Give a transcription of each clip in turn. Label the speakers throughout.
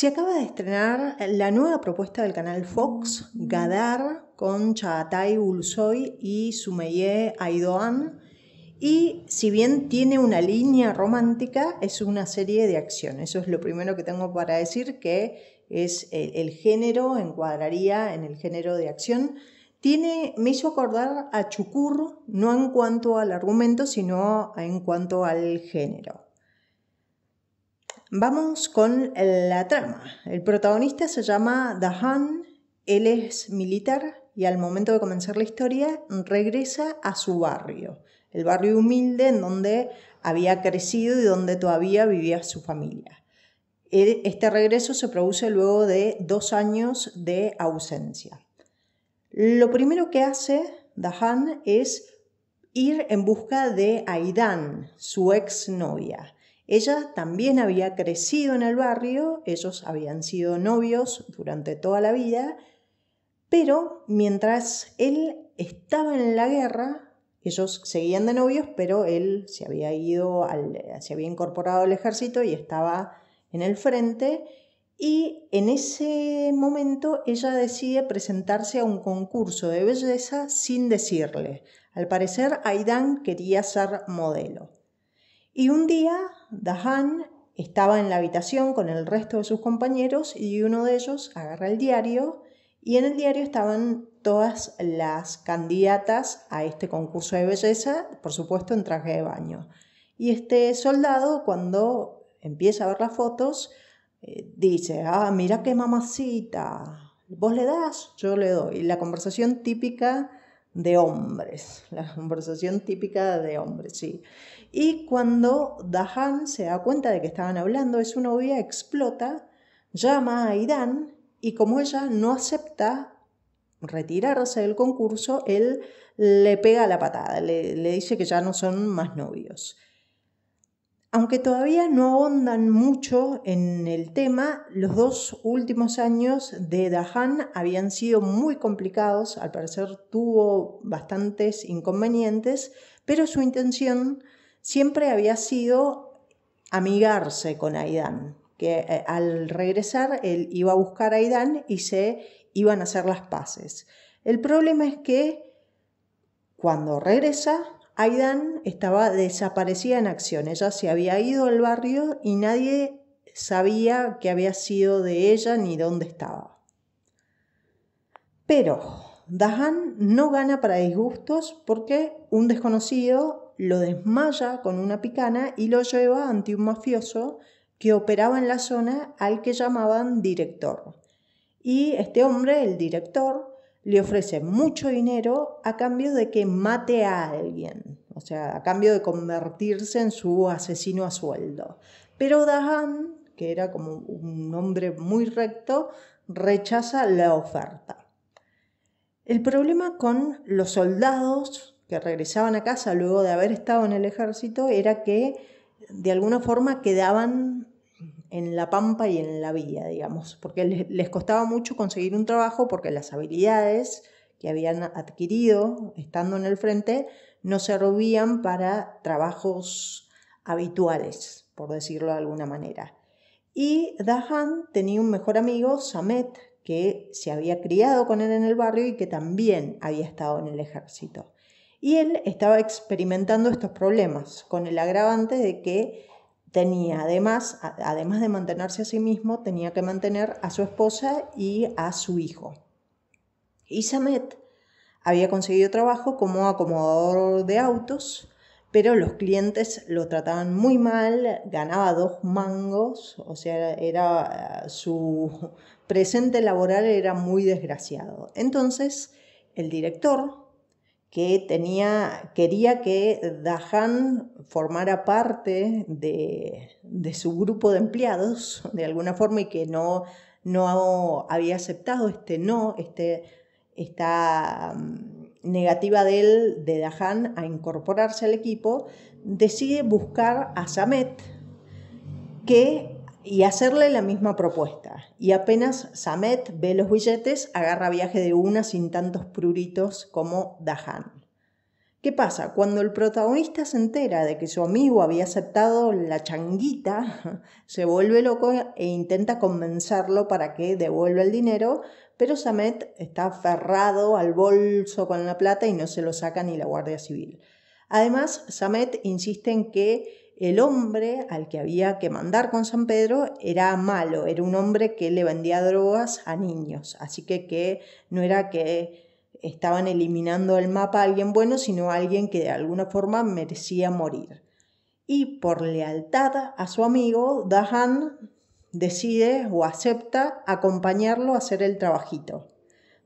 Speaker 1: Se acaba de estrenar la nueva propuesta del canal Fox, Gadar, con Chaatay Ulsoy y Sumeye Aidoan. Y si bien tiene una línea romántica, es una serie de acción. Eso es lo primero que tengo para decir, que es eh, el, género, encuadraría en el género de acción. Tiene, me hizo acordar a Chukur, no en cuanto al argumento, sino en cuanto al género. Vamos con la trama. El protagonista se llama Dahan, él es militar y al momento de comenzar la historia regresa a su barrio, el barrio humilde en donde había crecido y donde todavía vivía su familia. Este regreso se produce luego de dos años de ausencia. Lo primero que hace Dahan es ir en busca de Aidan, su exnovia. Ella también había crecido en el barrio, ellos habían sido novios durante toda la vida, pero mientras él estaba en la guerra, ellos seguían de novios, pero él se había ido, se había incorporado al ejército y estaba en el frente. Y en ese momento ella decide presentarse a un concurso de belleza sin decirle. Al parecer, Aidan quería ser modelo. Y un día, Dahan estaba en la habitación con el resto de sus compañeros y uno de ellos agarra el diario y en el diario estaban todas las candidatas a este concurso de belleza, por supuesto en traje de baño. Y este soldado cuando empieza a ver las fotos eh, dice, ah, mira qué mamacita, vos le das, yo le doy. Y La conversación típica de hombres, la conversación típica de hombres, sí. Y cuando Dahan se da cuenta de que estaban hablando, es una novia explota, llama a Irán y como ella no acepta retirarse del concurso, él le pega la patada, le dice que ya no son más novios. Aunque todavía no ahondan mucho en el tema, los dos últimos años de Dahan habían sido muy complicados, al parecer tuvo bastantes inconvenientes, pero su intención siempre había sido amigarse con Aidan, que eh, al regresar él iba a buscar a Aidan y se iban a hacer las paces. El problema es que cuando regresa, Aidan estaba desaparecida en acción. Ella se había ido al barrio y nadie sabía qué había sido de ella ni dónde estaba. Pero Dahan no gana para disgustos porque un desconocido lo desmaya con una picana y lo lleva ante un mafioso que operaba en la zona al que llamaban director. Y este hombre, el director, le ofrece mucho dinero a cambio de que mate a alguien o sea, a cambio de convertirse en su asesino a sueldo. Pero Dahan, que era como un hombre muy recto, rechaza la oferta. El problema con los soldados que regresaban a casa luego de haber estado en el ejército era que de alguna forma quedaban en la pampa y en la vía, digamos, porque les costaba mucho conseguir un trabajo porque las habilidades que habían adquirido estando en el frente no servían para trabajos habituales, por decirlo de alguna manera. Y Dahan tenía un mejor amigo, Samet, que se había criado con él en el barrio y que también había estado en el ejército. Y él estaba experimentando estos problemas, con el agravante de que tenía además, además de mantenerse a sí mismo, tenía que mantener a su esposa y a su hijo. Y Samet había conseguido trabajo como acomodador de autos, pero los clientes lo trataban muy mal, ganaba dos mangos, o sea, era su presente laboral era muy desgraciado. Entonces, el director que tenía, quería que Dahan formara parte de, su grupo de empleados de alguna forma y que no, no había aceptado este no, este esta mm, negativa de él, de Dahan, a incorporarse al equipo, decide buscar a Samet que, y hacerle la misma propuesta. Y apenas Samet ve los billetes, agarra viaje de una sin tantos pruritos como Dahan. ¿Qué pasa? Cuando el protagonista se entera de que su amigo había aceptado la changuita, se vuelve loco e intenta convencerlo para que devuelva el dinero, pero Samet está aferrado al bolso con la plata y no se lo saca ni la Guardia Civil. Además, Samet insiste en que el hombre al que había que mandar con San Pedro era malo, era un hombre que le vendía drogas a niños, así que, que no era que estaban eliminando del mapa a alguien bueno, sino a alguien que de alguna forma merecía morir. Y por lealtad a su amigo, Dahan decide o acepta acompañarlo a hacer el trabajito.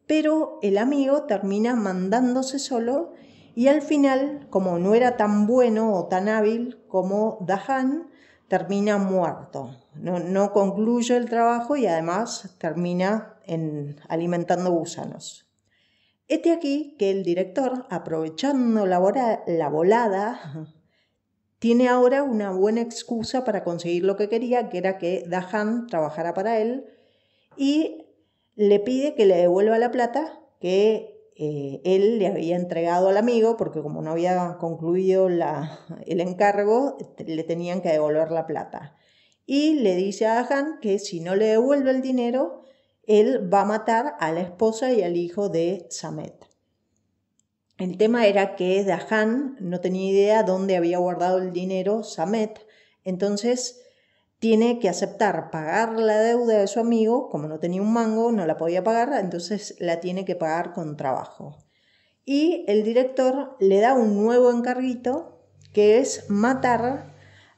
Speaker 1: Pero el amigo termina mandándose solo y al final, como no era tan bueno o tan hábil como Dahan, termina muerto. No, concluye el trabajo y además termina en alimentando gusanos. Este aquí que el director, aprovechando la volada tiene ahora una buena excusa para conseguir lo que quería, que era que Dahan trabajara para él, y le pide que le devuelva la plata que eh, él le había entregado al amigo, porque como no había concluido el encargo, le tenían que devolver la plata. Y le dice a Dahan que si no le devuelve el dinero, él va a matar a la esposa y al hijo de Samet. El tema era que Dahan no tenía idea dónde había guardado el dinero Samet, entonces tiene que aceptar pagar la deuda de su amigo, como no tenía un mango, no la podía pagar, entonces la tiene que pagar con trabajo. Y el director le da un nuevo encarguito, que es matar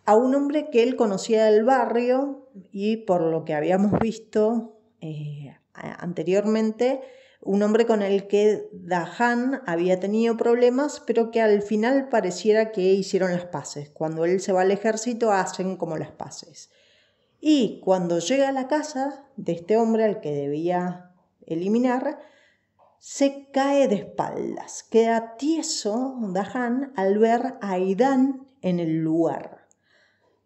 Speaker 1: a un hombre que él conocía del barrio y por lo que habíamos visto eh, anteriormente, un hombre con el que Dahan había tenido problemas, pero que al final pareciera que hicieron las paces. Cuando él se va al ejército, hacen como las paces. Y cuando llega a la casa de este hombre al que debía eliminar, se cae de espaldas. Queda tieso Dahan al ver a Aidan en el lugar.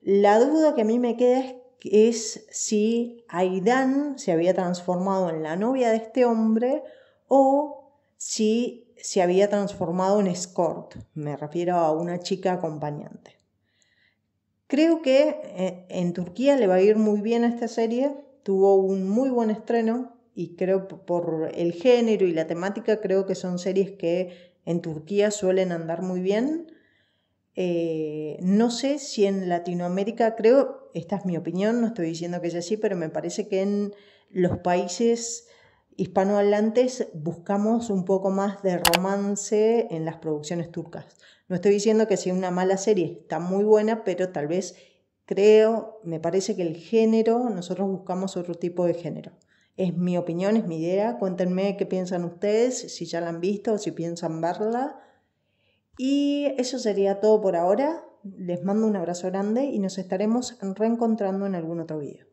Speaker 1: La duda que a mí me queda es es si Aidan se había transformado en la novia de este hombre o si se había transformado en escort, me refiero a una chica acompañante. Creo que eh, en Turquía le va a ir muy bien a esta serie, tuvo un muy buen estreno y creo por el género y la temática creo que son series que en Turquía suelen andar muy bien. Eh, no sé si en Latinoamérica, creo, esta es mi opinión, no estoy diciendo que sea así, pero me parece que en los países hispanohablantes buscamos un poco más de romance en las producciones turcas. No estoy diciendo que sea una mala serie, está muy buena, pero tal vez creo, me parece que el género, nosotros buscamos otro tipo de género. Es mi opinión, es mi idea. Cuéntenme qué piensan ustedes, si ya la han visto o si piensan verla. Y eso sería todo por ahora. Les mando un abrazo grande y nos estaremos reencontrando en algún otro video.